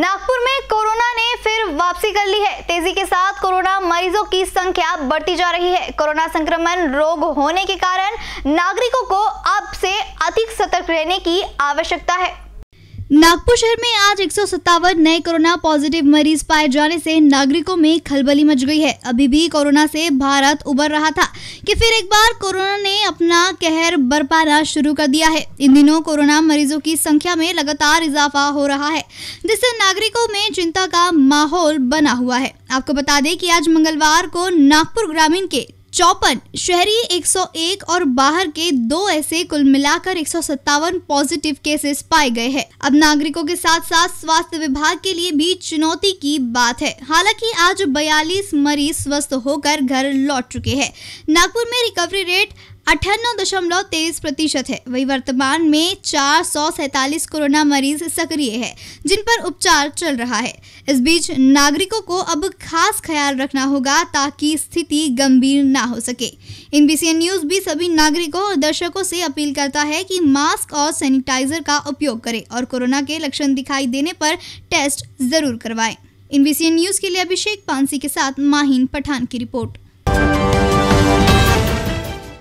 नागपुर में कोरोना ने फिर वापसी कर ली है तेजी के साथ कोरोना मरीजों की संख्या बढ़ती जा रही है कोरोना संक्रमण रोग होने के कारण नागरिकों को अब से अधिक सतर्क रहने की आवश्यकता है नागपुर शहर में आज एक नए कोरोना पॉजिटिव मरीज पाए जाने से नागरिकों में खलबली मच गई है अभी भी कोरोना से भारत उबर रहा था कि फिर एक बार कोरोना ने अपना कहर बरपाना शुरू कर दिया है इन दिनों कोरोना मरीजों की संख्या में लगातार इजाफा हो रहा है जिससे नागरिकों में चिंता का माहौल बना हुआ है आपको बता दें कि आज मंगलवार को नागपुर ग्रामीण के चौपन शहरी 101 और बाहर के दो ऐसे कुल मिलाकर एक पॉजिटिव केसेस पाए गए हैं अब नागरिकों के साथ साथ स्वास्थ्य विभाग के लिए भी चुनौती की बात है हालांकि आज 42 मरीज स्वस्थ होकर घर लौट चुके हैं नागपुर में रिकवरी रेट अठानव दशमलव तेईस प्रतिशत है वही वर्तमान में चार सौ सैतालीस कोरोना मरीज सक्रिय है जिन पर उपचार चल रहा है इस बीच नागरिकों को अब खास ख्याल रखना होगा ताकि स्थिति गंभीर ना हो सके एनबीसीएन न्यूज भी सभी नागरिकों और दर्शकों से अपील करता है कि मास्क और सैनिटाइजर का उपयोग करें और कोरोना के लक्षण दिखाई देने पर टेस्ट जरूर करवाएं एनबीसीएन न्यूज के लिए अभिषेक पानसी के साथ माहिन पठान की रिपोर्ट